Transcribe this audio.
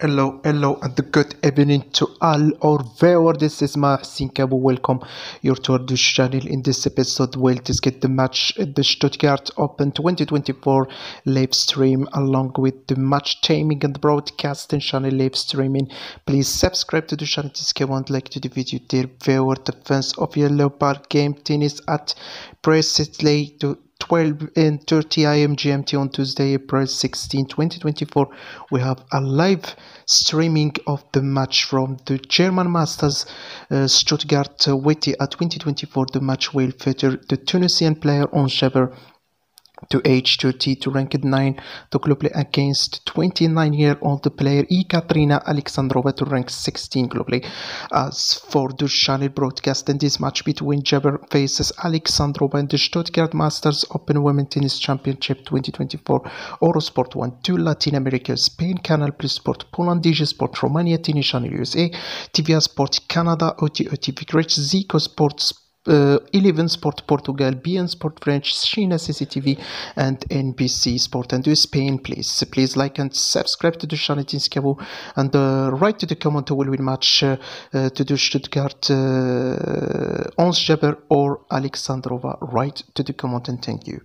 Hello, hello, and good evening to all our viewers. This is Mahsin Kabu. Welcome your to our channel. In this episode, we'll discuss the match at the Stuttgart Open 2024 live stream along with the match timing and broadcasting channel live streaming. Please subscribe to the channel. Discuss and like to the video, dear viewer, the fans of Yellow local Game Tennis at Presley to 12 and 30 a.m. GMT on Tuesday, April 16, 2024. We have a live streaming of the match from the German Masters uh, Stuttgart uh, Witty at 2024. The match will feature the Tunisian player on Shever to h2t to ranked 9 to club play against 29 year old player Ekaterina Alexandrova to rank 16 globally. As for the channel broadcast in this match between Jabber faces Alexandrova in the Stuttgart Masters Open Women Tennis Championship 2024 Eurosport 1 2 Latin America Spain Canal Plus Sport Poland DG Sport Romania Tennis Channel USA TVA Sport Canada OTOTV Great Zico Sports uh, 11 Sport Portugal, BN Sport French, China CCTV, and NBC Sport. And do Spain, please. Please like and subscribe to the channel Tinskabo and uh, write to the comment who will win match uh, uh, to the Stuttgart uh, Ons Jaber or Alexandrova. Write to the comment and thank you.